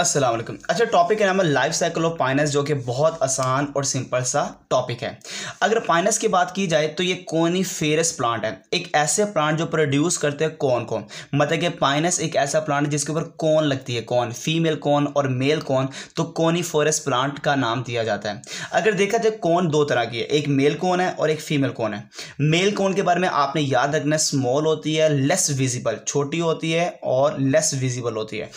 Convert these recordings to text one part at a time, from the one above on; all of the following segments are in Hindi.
असलम अच्छा टॉपिक है नाम है लाइफ साइकिल ऑफ पाइनस जो कि बहुत आसान और सिंपल सा टॉपिक है अगर पाइनस की बात की जाए तो ये कोनीफेरस प्लांट है एक ऐसे प्लांट जो प्रोड्यूस करते हैं कौन को मतलब कि पाइनस एक ऐसा प्लांट है जिसके ऊपर कौन लगती है कौन फीमेल कौन और मेल कौन तो कोनीफोरस प्लांट का नाम दिया जाता है अगर देखा जाए कौन दो तरह की है एक मेल कौन है और एक फीमेल कौन है मेल कोन के बारे में आपने याद रखना स्मॉल होती है लेस विजिबल छोटी होती है और लेस विजिबल होती है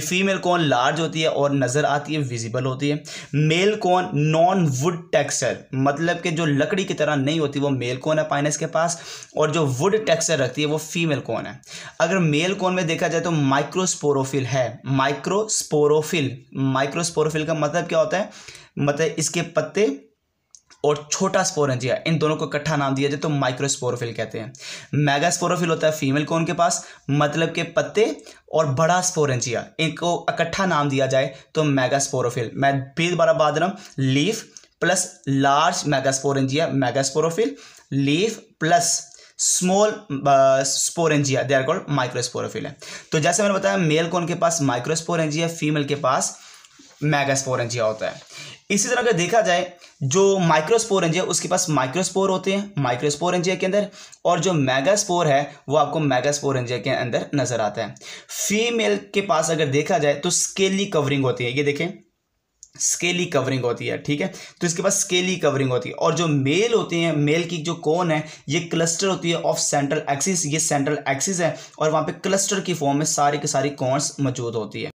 फीमेल कोन लार्ज होती है और नज़र आती है विजिबल होती है male cone non wood texture मतलब कि जो लकड़ी की तरह नहीं होती वो मेल कोन है पाइनस के पास और जो वुड टेक्सचर रखती है वो फीमेल कोन है अगर मेल कोन में देखा जाए तो माइक्रोस्पोरोफिल है माइक्रोस्पोरोफिल माइक्रोस्पोरोफिल का मतलब क्या होता है मतलब इसके पत्ते और छोटा स्पोरेंजिया इन दोनों को इकट्ठा नाम दिया जाए तो माइक्रोस्पोरोफिल कहते हैं स्पोरोफिल होता है फीमेल कोन के पास मतलब के पत्ते और बड़ा स्पोरेंजिया इनको इकट्ठा नाम दिया जाए तो स्पोरोफिल मैं भी दोबारा बात रहा हूँ leaf plus large mega sporophyll leaf plus small sporangia they are called microsporophyll है तो जैसे मैंने बताया मेल कोन के पास माइक्रोस्पोरेंजिया फीमेल के पास मेगास्पोरेंजिया होता है इसी तरह अगर देखा जाए जो माइक्रोस्पोर एंजिया उसके पास माइक्रोस्पोर होते हैं माइक्रोस्पोर एंजिया के अंदर और जो मेगास्पोर है वो आपको मेगास्पोर एंजिया के अंदर नजर आता है फीमेल के पास अगर देखा जाए तो स्केली कवरिंग होती है ये देखें स्केली कवरिंग होती है ठीक है तो इसके पास स्केली कवरिंग होती है और जो मेल होते हैं मेल की जो कोन है ये क्लस्टर होती है ऑफ सेंट्रल एक्सिस ये सेंट्रल एक्सिस है और वहाँ पे क्लस्टर की फॉर्म में सारी के सारी कॉन्स मौजूद होती है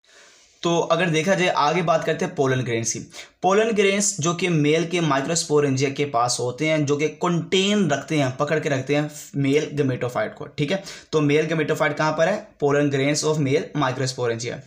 तो अगर देखा जाए आगे बात करते हैं पोलन ग्रेन्स की पोलन ग्रेन्स जो कि मेल के माइक्रोस्पोरेंजिया के पास होते हैं जो कि कंटेन रखते हैं पकड़ के रखते हैं मेल गमेटोफाइट को ठीक है तो मेल गमेटोफाइट कहाँ पर है pollen grains of male microsporangia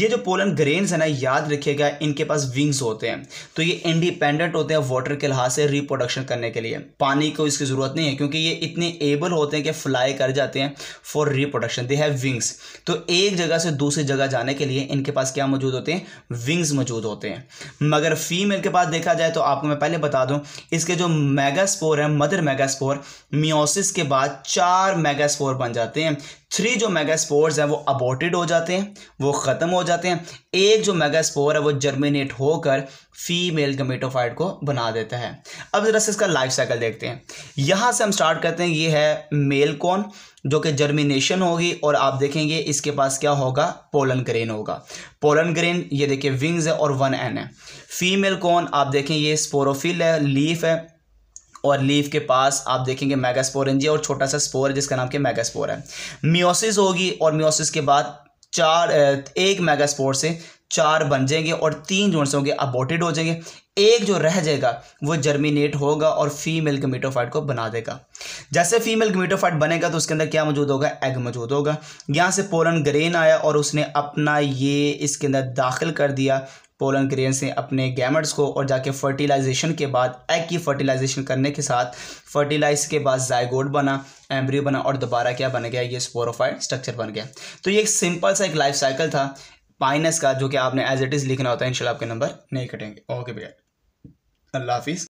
ये जो पोलन ग्रेन्स है ना याद रखिएगा इनके पास विंग्स होते हैं तो ये इंडिपेंडेंट होते हैं वाटर के लिहाज से रिप्रोडक्शन करने के लिए पानी को इसकी ज़रूरत नहीं है क्योंकि ये इतने एबल होते हैं कि फ्लाई कर जाते हैं for reproduction they have wings तो एक जगह से दूसरी जगह जाने के लिए इनके पास क्या मौजूद होते हैं विंग्स मौजूद होते हैं मगर फीमेल के पास देखा जाए तो आपको मैं पहले बता दूं इसके जो मेगास्पोर है मदर मेगास्पोर मियोसिस के बाद चार मेगास्पोर बन जाते हैं थ्री जो मेगा स्पोर्स हैं वो अबोटेड हो जाते हैं वो ख़त्म हो जाते हैं एक जो मेगा स्पोर है वो जर्मिनेट होकर फीमेल गमेटोफाइट को बना देता है अब ज़रा से इसका लाइफ साइकिल देखते हैं यहाँ से हम स्टार्ट करते हैं ये है मेल कॉन जो कि जर्मिनेशन होगी और आप देखेंगे इसके पास क्या होगा पोलन ग्रेन होगा पोलन ग्रेन ये देखिए विंग्स है और वन एन है फीमेल कॉन आप देखें ये स्पोरोफिल है लीफ है और लीफ के पास आप देखेंगे मेगास्पोरेंजिया और छोटा सा स्पोर है जिसका नाम के मैगास्पोर है मियोसिस होगी और मियोसिस के बाद चार एक मैगास्पोर से चार बन जाएंगे और तीन से होंगे अबोटेड हो जाएंगे एक जो रह जाएगा वो जर्मिनेट होगा और फीमेल गमीटोफाइट को बना देगा जैसे फीमेल गमीटोफाइट बनेगा तो उसके अंदर क्या मौजूद होगा एग मौजूद होगा यहाँ से पोलन ग्रेन आया और उसने अपना ये इसके अंदर दाखिल कर दिया पोलन ग्रेन ने अपने गैमट्स को और जाके फर्टिलाइजेशन के बाद एग की फर्टिलाइजेशन करने के साथ फर्टिलाइज के बाद जायगोड बना एम्ब्रियो बना और दोबारा क्या बन गया ये स्पोरोफाइड स्ट्रक्चर बन गया तो ये एक सिंपल सा एक लाइफ साइकिल था पाइनस का जो कि आपने एज इट इज़ लिखना होता है इनशाला आपके नंबर नहीं कटेंगे ओके भैया अल्लाह हाफिज़